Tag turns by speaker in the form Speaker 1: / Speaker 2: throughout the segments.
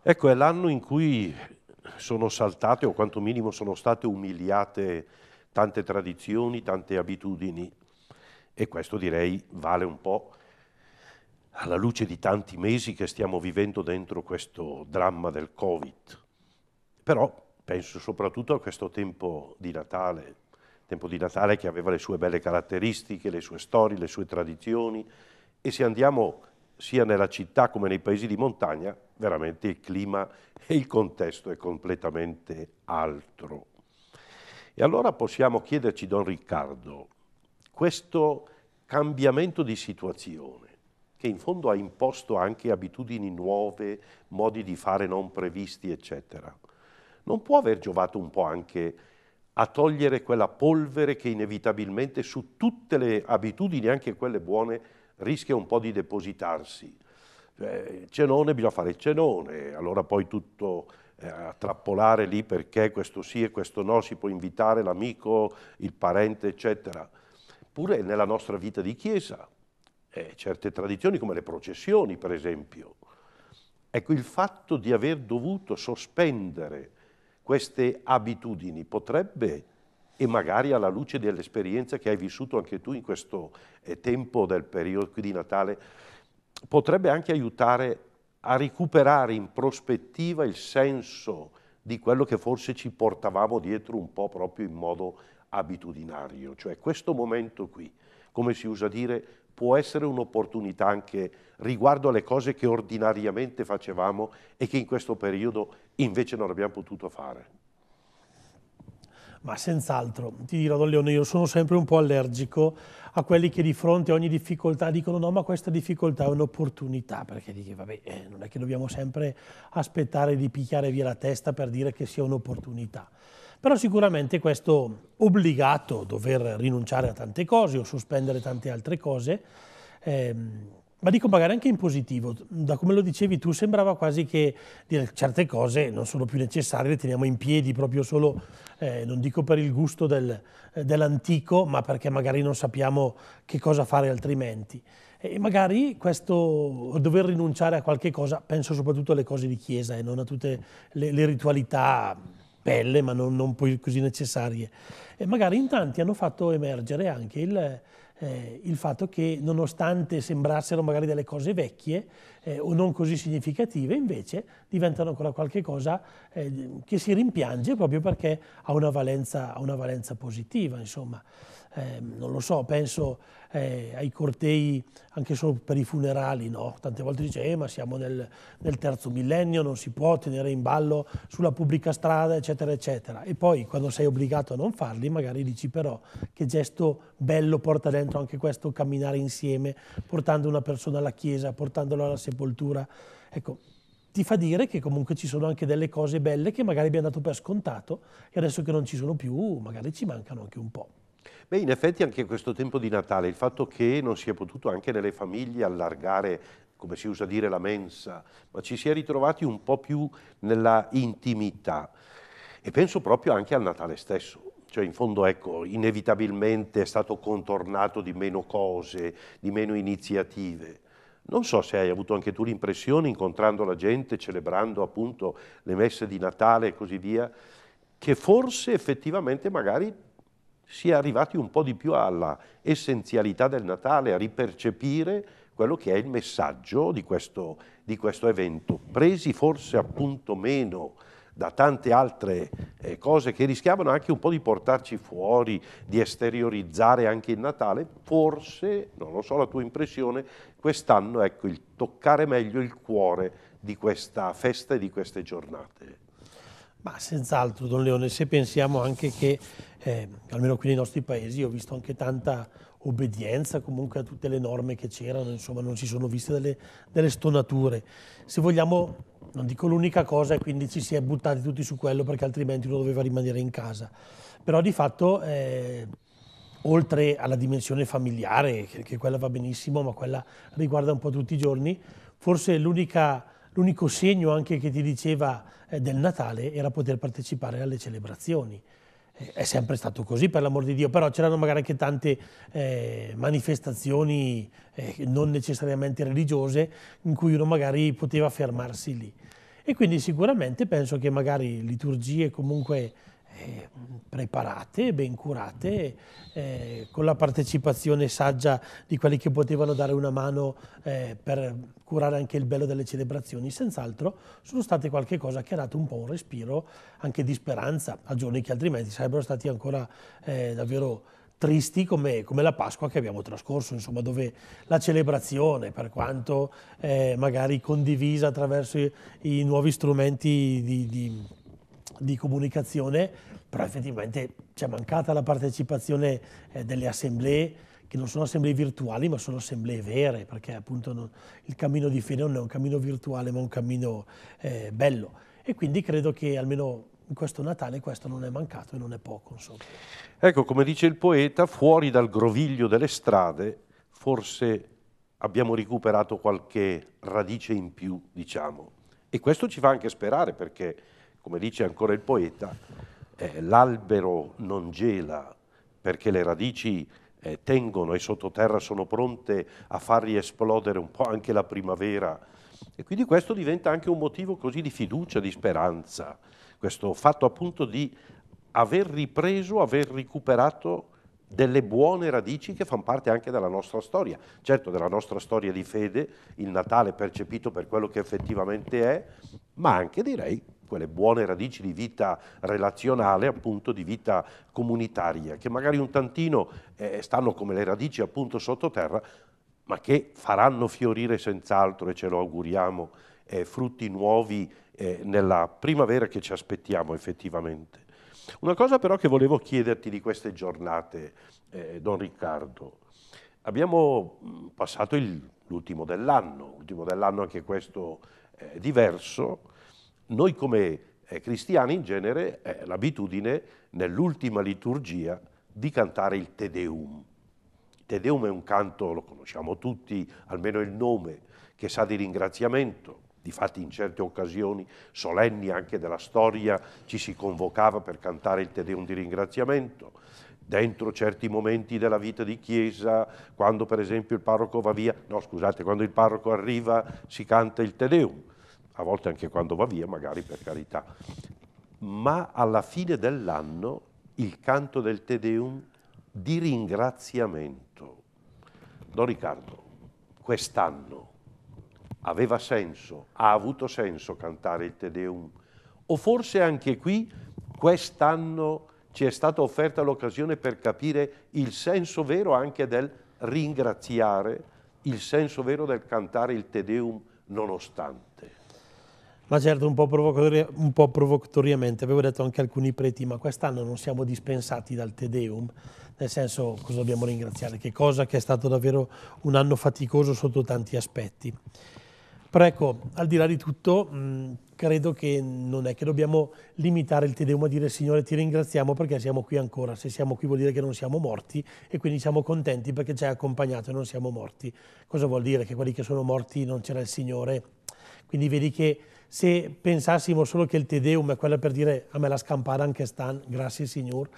Speaker 1: Ecco, è l'anno in cui sono saltate, o quanto minimo sono state umiliate tante tradizioni, tante abitudini, e questo direi vale un po' alla luce di tanti mesi che stiamo vivendo dentro questo dramma del Covid. Però penso soprattutto a questo tempo di Natale, tempo di Natale che aveva le sue belle caratteristiche, le sue storie, le sue tradizioni, e se andiamo sia nella città come nei paesi di montagna, veramente il clima e il contesto è completamente altro. E allora possiamo chiederci, Don Riccardo, questo cambiamento di situazione, che in fondo ha imposto anche abitudini nuove, modi di fare non previsti, eccetera, non può aver giovato un po' anche a togliere quella polvere che inevitabilmente su tutte le abitudini, anche quelle buone, rischia un po' di depositarsi. Cioè, cenone bisogna fare il cenone, allora poi tutto eh, a trappolare lì perché questo sì e questo no, si può invitare l'amico, il parente, eccetera. Pure nella nostra vita di chiesa, eh, certe tradizioni come le processioni, per esempio. Ecco, il fatto di aver dovuto sospendere queste abitudini potrebbe, e magari alla luce dell'esperienza che hai vissuto anche tu in questo eh, tempo del periodo qui di Natale, potrebbe anche aiutare a recuperare in prospettiva il senso di quello che forse ci portavamo dietro un po' proprio in modo abitudinario, cioè questo momento qui, come si usa dire, può essere un'opportunità anche riguardo alle cose che ordinariamente facevamo e che in questo periodo invece non abbiamo potuto
Speaker 2: fare. Ma senz'altro, ti dirò Don Leone, io sono sempre un po' allergico a quelli che di fronte a ogni difficoltà dicono no, ma questa difficoltà è un'opportunità, perché dici vabbè, eh, non è che dobbiamo sempre aspettare di picchiare via la testa per dire che sia un'opportunità. Però sicuramente questo obbligato dover rinunciare a tante cose o sospendere tante altre cose, ehm, ma dico magari anche in positivo, da come lo dicevi tu sembrava quasi che dire, certe cose non sono più necessarie, le teniamo in piedi proprio solo, eh, non dico per il gusto del, eh, dell'antico, ma perché magari non sappiamo che cosa fare altrimenti. E magari questo dover rinunciare a qualche cosa, penso soprattutto alle cose di chiesa e non a tutte le, le ritualità pelle, ma non, non poi così necessarie. E magari in tanti hanno fatto emergere anche il, eh, il fatto che nonostante sembrassero magari delle cose vecchie eh, o non così significative, invece diventano ancora qualcosa eh, che si rimpiange proprio perché ha una valenza, ha una valenza positiva. Insomma eh, non lo so, penso eh, ai cortei anche solo per i funerali, no? tante volte dice eh, ma siamo nel, nel, terzo millennio, non si può tenere in ballo sulla pubblica strada, eccetera, eccetera. E poi quando sei obbligato a non farli, magari dici però che gesto bello porta dentro anche questo camminare insieme, portando una persona alla chiesa, portandola alla sepoltura. Ecco, ti fa dire che comunque ci sono anche delle cose belle che magari abbiamo dato per scontato e adesso che non ci sono più magari ci mancano anche un po'.
Speaker 1: Beh, in effetti anche questo tempo di Natale, il fatto che non si è potuto anche nelle famiglie allargare come si usa dire, la mensa, ma ci si è ritrovati un po' più nella intimità. E penso proprio anche al Natale stesso. Cioè, in fondo, ecco, inevitabilmente è stato contornato di meno cose, di meno iniziative. Non so se hai avuto anche tu l'impressione, incontrando la gente, celebrando appunto le messe di Natale e così via, che forse effettivamente magari si è arrivati un po' di più alla essenzialità del Natale, a ripercepire quello che è il messaggio di questo, di questo evento, presi forse appunto meno da tante altre eh, cose che rischiavano anche un po' di portarci fuori, di esteriorizzare anche il Natale, forse, non lo so la tua impressione, quest'anno ecco il toccare meglio il cuore di questa festa e di queste giornate.
Speaker 2: Ma senz'altro, Don Leone, se pensiamo anche che, eh, almeno qui nei nostri paesi, ho visto anche tanta obbedienza comunque a tutte le norme che c'erano, insomma non si sono viste delle, delle stonature. Se vogliamo, non dico l'unica cosa e quindi ci si è buttati tutti su quello perché altrimenti uno doveva rimanere in casa. Però di fatto... Eh, oltre alla dimensione familiare, che, che, quella va benissimo, ma quella riguarda un po' tutti i giorni, forse l'unica l'unico segno anche che ti diceva eh, del Natale era poter partecipare alle celebrazioni. Eh, è sempre stato così, per l'amor di Dio, però c'erano magari anche tante eh, manifestazioni eh, non necessariamente religiose in cui uno magari poteva fermarsi lì. E quindi sicuramente penso che magari liturgie comunque eh, preparate, ben curate, eh, con la partecipazione saggia di quelli che potevano dare una mano eh, per curare anche il bello delle celebrazioni, senz'altro sono state qualcosa che ha dato un po' un respiro anche di speranza a giorni che altrimenti sarebbero stati ancora eh, davvero tristi come, come, la Pasqua che abbiamo trascorso, insomma, dove la celebrazione, per quanto eh, magari condivisa attraverso i, i nuovi strumenti di, di, di comunicazione, però effettivamente c'è mancata la partecipazione eh, delle assemblee, che non sono assemblee virtuali, ma sono assemblee vere, perché appunto non, il cammino di fede non è un cammino virtuale, ma un cammino eh, bello. E quindi credo che almeno in questo Natale questo non è mancato e non è poco. Insomma.
Speaker 1: Ecco, come dice il poeta, fuori dal groviglio delle strade forse abbiamo recuperato qualche radice in più, diciamo. E questo ci fa anche sperare perché come dice ancora il poeta, eh, l'albero non gela perché le radici eh, tengono e sottoterra sono pronte a far esplodere un po' anche la primavera. E quindi questo diventa anche un motivo così di fiducia, di speranza, questo fatto appunto di aver ripreso, aver recuperato delle buone radici che fanno parte anche della nostra storia, certo della nostra storia di fede, il Natale percepito per quello che effettivamente è, ma anche direi quelle buone radici di vita relazionale, appunto di vita comunitaria, che magari un tantino eh, stanno come le radici appunto sottoterra, ma che faranno fiorire senz'altro, e ce lo auguriamo, eh, frutti nuovi eh, nella primavera che ci aspettiamo effettivamente. Una cosa però che volevo chiederti di queste giornate, eh, Don Riccardo, abbiamo mm, passato l'ultimo dell'anno, l'ultimo dell'anno anche questo eh, diverso, noi come eh, cristiani in genere è eh, l'abitudine nell'ultima liturgia di cantare il Te Deum. Il Te Deum è un canto, lo conosciamo tutti, almeno il nome, che sa di ringraziamento, difatti in certe occasioni solenni anche della storia ci si convocava per cantare il Te Deum di ringraziamento, dentro certi momenti della vita di chiesa, quando per esempio il parroco va via, no scusate, quando il parroco arriva si canta il Te Deum, a volte anche quando va via magari per carità, ma alla fine dell'anno il canto del Te Deum di ringraziamento. Don Riccardo, quest'anno aveva senso, ha avuto senso cantare il Te Deum. O forse anche qui quest'anno ci è stata offerta l'occasione per capire il senso vero anche del ringraziare, il senso vero del cantare il Te Deum nonostante.
Speaker 2: Ma certo, un po, provocatori un po provocatoriamente, avevo detto anche alcuni preti, ma quest'anno non siamo dispensati dal Te Deum, nel senso cosa dobbiamo ringraziare, che cosa che è stato davvero un anno faticoso sotto tanti aspetti. Però ecco, al di là di tutto, mh, credo che non è che dobbiamo limitare il Tedeum a dire Signore ti ringraziamo perché siamo qui ancora, se siamo qui vuol dire che non siamo morti e quindi siamo contenti perché ci hai accompagnato e non siamo morti. Cosa vuol dire? Che quelli che sono morti non c'era il Signore? Quindi vedi che se pensassimo solo che il Tedeum è quello per dire a me la scampata anche stan, grazie Signore,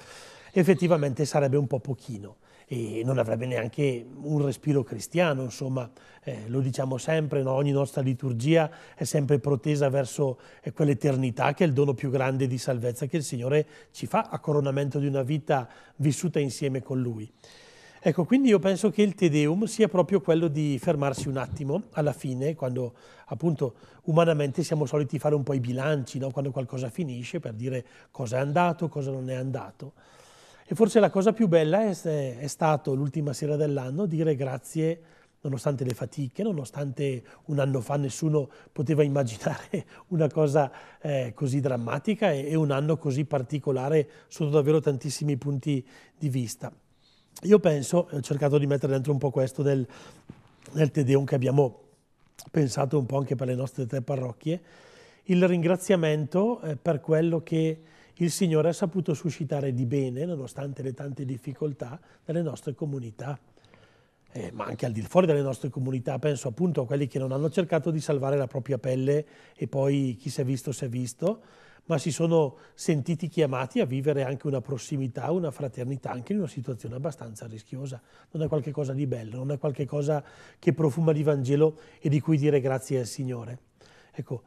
Speaker 2: effettivamente sarebbe un po' pochino e non avrebbe neanche un respiro cristiano, insomma, eh, lo diciamo sempre, no? ogni nostra liturgia è sempre protesa verso eh, quell'eternità che è il dono più grande di salvezza che il Signore ci fa a coronamento di una vita vissuta insieme con Lui. Ecco, quindi io penso che il Tedeum sia proprio quello di fermarsi un attimo alla fine, quando appunto umanamente siamo soliti fare un po' i bilanci, no? quando qualcosa finisce, per dire cosa è andato, cosa non è andato. E forse la cosa più bella è, è stato l'ultima sera dell'anno dire grazie, nonostante le fatiche, nonostante un anno fa nessuno poteva immaginare una cosa eh, così drammatica e, e, un anno così particolare sotto davvero tantissimi punti di vista. Io penso, ho cercato di mettere dentro un po' questo del, del Tedeum che abbiamo pensato un po' anche per le nostre tre parrocchie, il ringraziamento eh, per quello che il Signore ha saputo suscitare di bene, nonostante le tante difficoltà, nelle nostre comunità. Eh, ma anche al di fuori delle nostre comunità, penso appunto a quelli che non hanno cercato di salvare la propria pelle e poi chi si è visto si è visto, ma si sono sentiti chiamati a vivere anche una prossimità, una fraternità, anche in una situazione abbastanza rischiosa. Non è qualcosa di bello, non è qualcosa che profuma di Vangelo e di cui dire grazie al Signore. Ecco,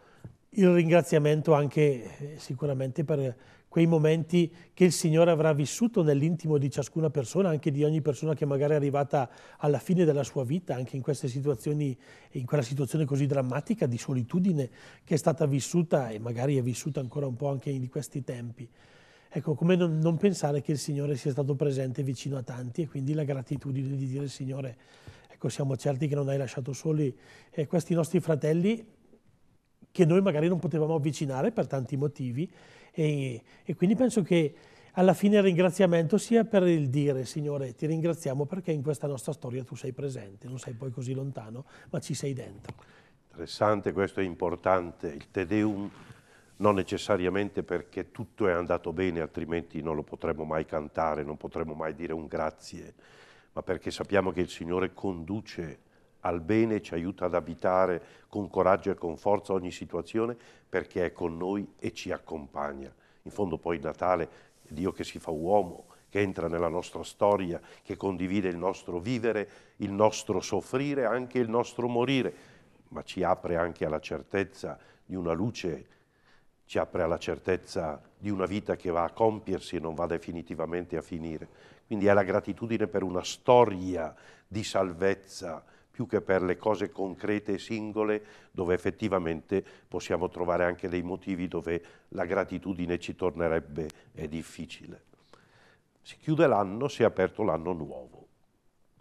Speaker 2: il ringraziamento anche eh, sicuramente per quei momenti che il Signore avrà vissuto nell'intimo di ciascuna persona, anche di ogni persona che magari è arrivata alla fine della sua vita, anche in queste situazioni, in quella situazione così drammatica di solitudine che è stata vissuta e magari è vissuta ancora un po' anche in questi tempi. Ecco, come non, non pensare che il Signore sia stato presente vicino a tanti e quindi la gratitudine di dire Signore, ecco, siamo certi che non hai lasciato soli eh, questi nostri fratelli che noi magari non potevamo avvicinare per tanti motivi e, e quindi penso che alla fine il ringraziamento sia per il dire Signore ti ringraziamo perché in questa nostra storia tu sei presente, non sei poi così lontano ma ci sei dentro.
Speaker 1: Interessante, questo è importante, il Te Deum non necessariamente perché tutto è andato bene altrimenti non lo potremmo mai cantare, non potremmo mai dire un grazie, ma perché sappiamo che il Signore conduce al bene, ci aiuta ad abitare con coraggio e con forza ogni situazione perché è con noi e ci accompagna. In fondo poi il Natale, Dio che si fa uomo, che entra nella nostra storia, che condivide il nostro vivere, il nostro soffrire, anche il nostro morire, ma ci apre anche alla certezza di una luce, ci apre alla certezza di una vita che va a compiersi e non va definitivamente a finire. Quindi è la gratitudine per una storia di salvezza, più che per le cose concrete e singole dove effettivamente possiamo trovare anche dei motivi dove la gratitudine ci tornerebbe è difficile. Si chiude l'anno, si è aperto l'anno nuovo.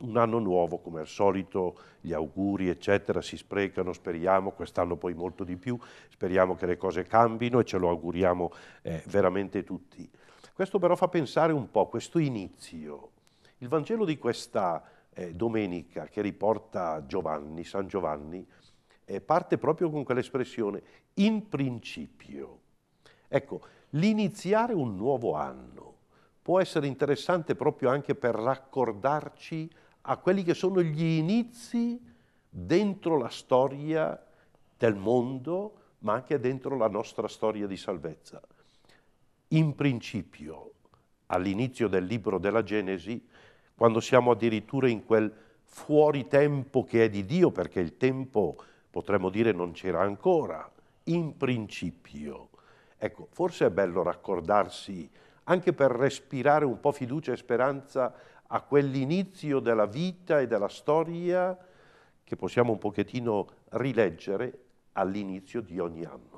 Speaker 1: Un anno nuovo, come al solito, gli auguri, eccetera, si sprecano, speriamo, quest'anno poi molto di più, speriamo che le cose cambino e ce lo auguriamo eh, veramente tutti. Questo però fa pensare un po', questo inizio. Il Vangelo di questa eh, domenica che riporta Giovanni, San Giovanni, eh, parte proprio con quell'espressione, in principio. Ecco, l'iniziare un nuovo anno può essere interessante proprio anche per raccordarci a quelli che sono gli inizi dentro la storia del mondo, ma anche dentro la nostra storia di salvezza. In principio, all'inizio del libro della Genesi, quando siamo addirittura in quel fuori tempo che è di Dio, perché il tempo, potremmo dire, non c'era ancora, in principio. Ecco, forse è bello raccordarsi, anche per respirare un po' fiducia e speranza a quell'inizio della vita e della storia che possiamo un pochettino rileggere all'inizio di ogni anno.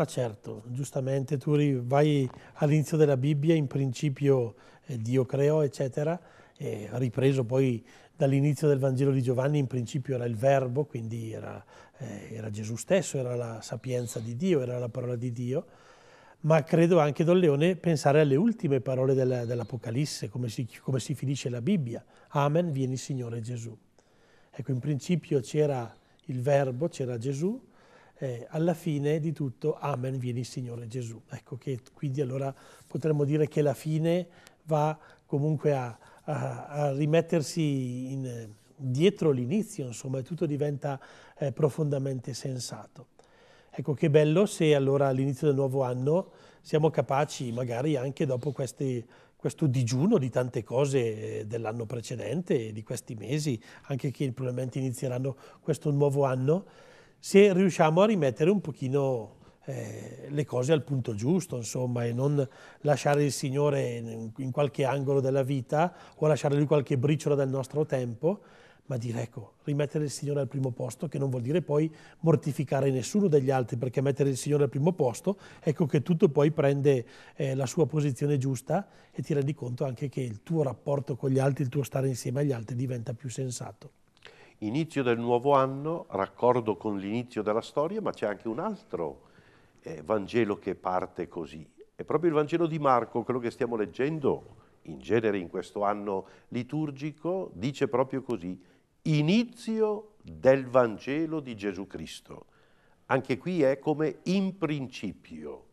Speaker 2: Ma certo, giustamente tu vai all'inizio della Bibbia, in principio eh, Dio creò, eccetera, e ripreso poi dall'inizio del Vangelo di Giovanni, in principio era il Verbo, quindi era, eh, era Gesù stesso, era la sapienza di Dio, era la parola di Dio ma credo anche Don Leone pensare alle ultime parole dell'Apocalisse, come, come, si finisce la Bibbia. Amen, vieni Signore Gesù. Ecco, in principio c'era il Verbo, c'era Gesù, eh, alla fine di tutto, Amen, vieni Signore Gesù. Ecco che quindi allora potremmo dire che la fine va comunque a, a, a rimettersi in, dietro l'inizio, insomma, e tutto diventa eh, profondamente sensato. Ecco che bello se allora all'inizio del nuovo anno siamo capaci, magari anche dopo questi, questo digiuno di tante cose eh, dell'anno precedente, di questi mesi, anche che probabilmente inizieranno questo nuovo anno, se riusciamo a rimettere un pochino eh, le cose al punto giusto, insomma, e non lasciare il Signore in, in qualche angolo della vita o lasciare lui qualche briciola del nostro tempo, ma dire ecco, rimettere il Signore al primo posto, che non vuol dire poi mortificare nessuno degli altri, perché mettere il Signore al primo posto, ecco che tutto poi prende eh, la sua posizione giusta e ti rendi conto anche che il tuo rapporto con gli altri, il tuo stare insieme agli altri diventa più sensato.
Speaker 1: Inizio del nuovo anno, raccordo con l'inizio della storia, ma c'è anche un altro eh, Vangelo che parte così. È proprio il Vangelo di Marco, quello che stiamo leggendo in genere in questo anno liturgico, dice proprio così, inizio del Vangelo di Gesù Cristo. Anche qui è come in principio.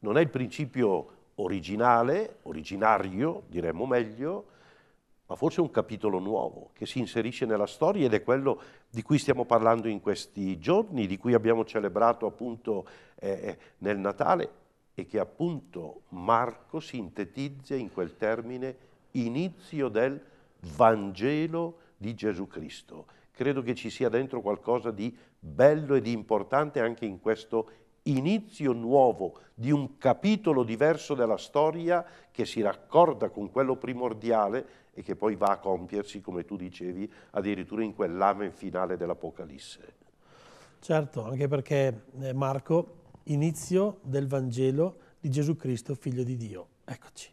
Speaker 1: Non è il principio originale, originario, diremmo meglio, ma forse un capitolo nuovo che si inserisce nella storia ed è quello di cui stiamo parlando in questi giorni, di cui abbiamo celebrato appunto eh, eh, nel Natale e che appunto Marco sintetizza in quel termine inizio del Vangelo di Gesù Cristo. Credo che ci sia dentro qualcosa di bello e di importante anche in questo inizio nuovo di un capitolo diverso della storia che si raccorda con quello primordiale e che poi va a compiersi, come tu dicevi, addirittura in quell'amen finale dell'Apocalisse.
Speaker 2: Certo, anche perché eh, Marco, inizio del Vangelo di Gesù Cristo, figlio di Dio. Eccoci.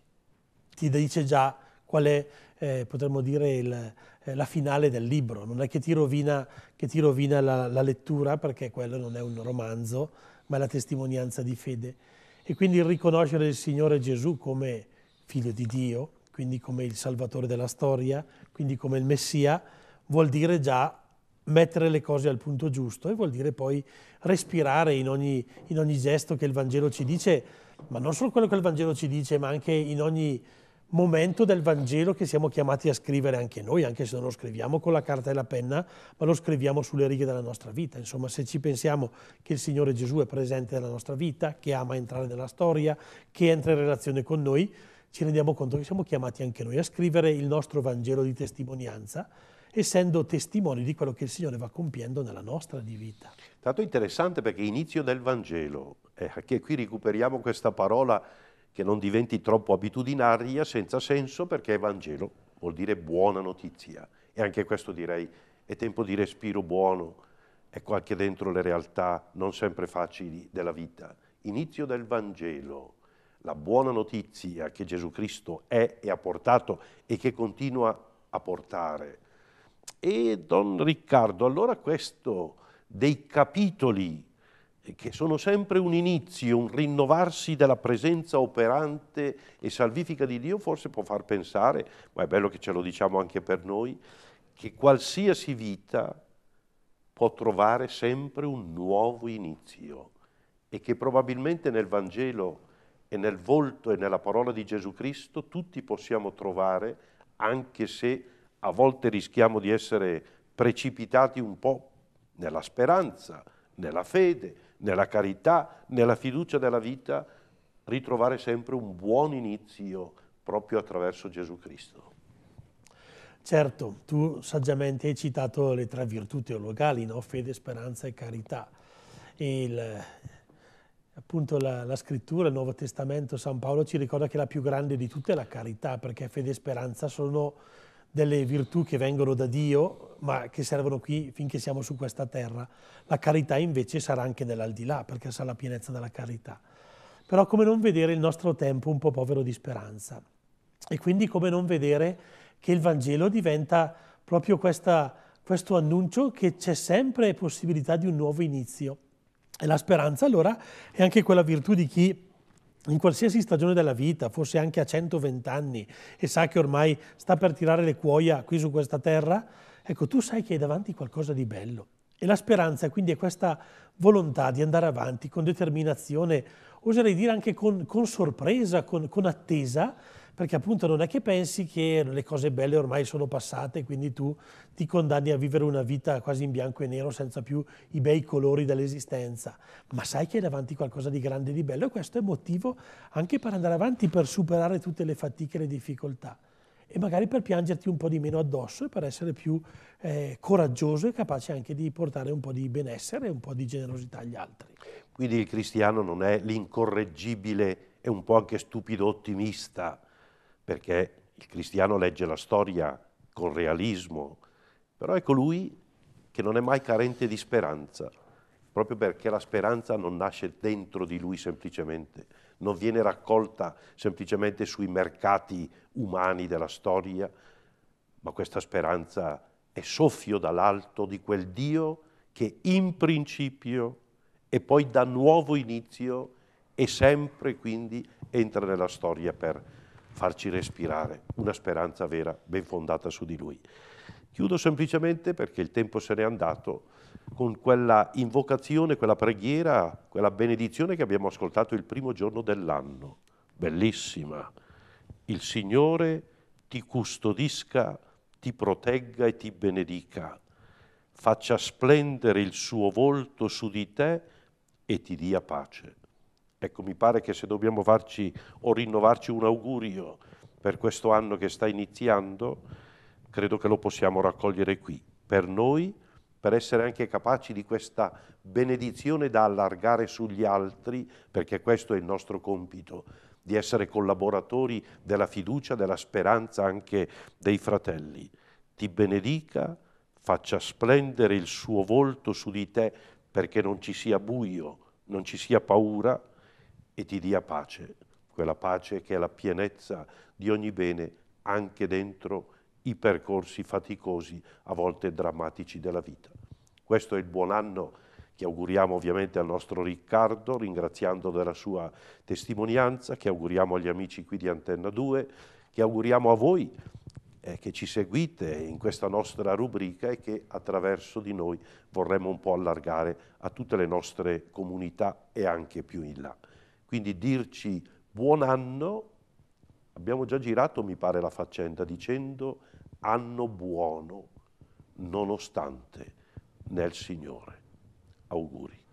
Speaker 2: Ti dice già qual è, eh, potremmo dire, il, eh, la finale del libro. Non è che ti rovina, che ti rovina la, la lettura, perché quello non è un romanzo, ma è la testimonianza di fede. E quindi il riconoscere il Signore Gesù come figlio di Dio, quindi come il Salvatore della storia, quindi come il Messia, vuol dire già mettere le cose al punto giusto e vuol dire poi respirare in ogni, in ogni gesto che il Vangelo ci dice, ma non solo quello che il Vangelo ci dice, ma anche in ogni momento del Vangelo che siamo chiamati a scrivere anche noi, anche se non lo scriviamo con la carta e la penna, ma lo scriviamo sulle righe della nostra vita. Insomma, se ci pensiamo che il Signore Gesù è presente nella nostra vita, che ama entrare nella storia, che entra in relazione con noi, ci rendiamo conto che siamo chiamati anche noi a scrivere il nostro Vangelo di testimonianza, essendo testimoni di quello che il Signore va compiendo nella nostra di vita.
Speaker 1: Tanto interessante perché inizio del Vangelo, eh, che qui recuperiamo questa parola che non diventi troppo abitudinaria, senza senso, perché Vangelo vuol dire buona notizia. E anche questo direi è tempo di respiro buono, è ecco qualche dentro le realtà non sempre facili della vita. Inizio del Vangelo, la buona notizia che Gesù Cristo è e ha portato e che continua a portare. E Don Riccardo, allora questo dei capitoli che sono sempre un inizio, un rinnovarsi della presenza operante e salvifica di Dio, forse può far pensare, ma è bello che ce lo diciamo anche per noi, che qualsiasi vita può trovare sempre un nuovo inizio e che probabilmente nel Vangelo e nel volto e nella parola di Gesù Cristo tutti possiamo trovare, anche se a volte rischiamo di essere precipitati un po' nella speranza, nella fede, nella carità, nella fiducia della vita, ritrovare sempre un buon inizio proprio attraverso Gesù Cristo.
Speaker 2: Certo, tu saggiamente hai citato le tre virtù teologali, no? fede, speranza e carità. Il, appunto la, la, scrittura, il Nuovo Testamento, San Paolo ci ricorda che la più grande di tutte è la carità, perché fede e speranza sono delle virtù che vengono da Dio, ma che servono qui finché siamo su questa terra. La carità invece sarà anche nell'aldilà, perché sarà la pienezza della carità. Però come non vedere il nostro tempo un po' povero di speranza. E quindi come non vedere che il Vangelo diventa proprio questa, questo annuncio che c'è sempre possibilità di un nuovo inizio. E la speranza allora è anche quella virtù di chi in qualsiasi stagione della vita, forse anche a 120 anni, e sa che ormai sta per tirare le cuoia qui su questa terra, ecco, tu sai che hai davanti qualcosa di bello. E la speranza quindi è questa volontà di andare avanti con determinazione, oserei dire anche con, con sorpresa, con, con attesa, perché appunto non è che pensi che le cose belle ormai sono passate, quindi tu ti condanni a vivere una vita quasi in bianco e nero senza più i bei colori dell'esistenza, ma sai che hai davanti qualcosa di grande e di bello e questo è motivo anche per andare avanti, per superare tutte le fatiche e le difficoltà e magari per piangerti un po' di meno addosso e per essere più eh, coraggioso e capace anche di portare un po' di benessere e un po' di generosità agli altri.
Speaker 1: Quindi il cristiano non è l'incorreggibile e un po' anche stupido ottimista, perché il cristiano legge la storia con realismo, però è colui ecco che non è mai carente di speranza, proprio perché la speranza non nasce dentro di lui semplicemente, non viene raccolta semplicemente sui mercati umani della storia, ma questa speranza è soffio dall'alto di quel Dio che in principio e poi dà nuovo inizio e sempre quindi entra nella storia per farci respirare una speranza vera, ben fondata su di Lui. Chiudo semplicemente perché il tempo se n'è andato con quella invocazione, quella preghiera, quella benedizione che abbiamo ascoltato il primo giorno dell'anno. Bellissima. Il Signore ti custodisca, ti protegga e ti benedica. Faccia splendere il suo volto su di te e ti dia pace. Ecco, mi pare che se dobbiamo farci o rinnovarci un augurio per questo anno che sta iniziando, credo che lo possiamo raccogliere qui, per noi, per essere anche capaci di questa benedizione da allargare sugli altri, perché questo è il nostro compito, di essere collaboratori della fiducia, della speranza anche dei fratelli. Ti benedica, faccia splendere il suo volto su di te perché non ci sia buio, non ci sia paura, e ti dia pace, quella pace che è la pienezza di ogni bene anche dentro i percorsi faticosi, a volte drammatici della vita. Questo è il buon anno che auguriamo ovviamente al nostro Riccardo, ringraziando della sua testimonianza, che auguriamo agli amici qui di Antenna 2, che auguriamo a voi eh, che ci seguite in questa nostra rubrica e che attraverso di noi vorremmo un po' allargare a tutte le nostre comunità e anche più in là. Quindi dirci buon anno, abbiamo già girato mi pare la faccenda dicendo anno buono, nonostante, nel Signore. Auguri.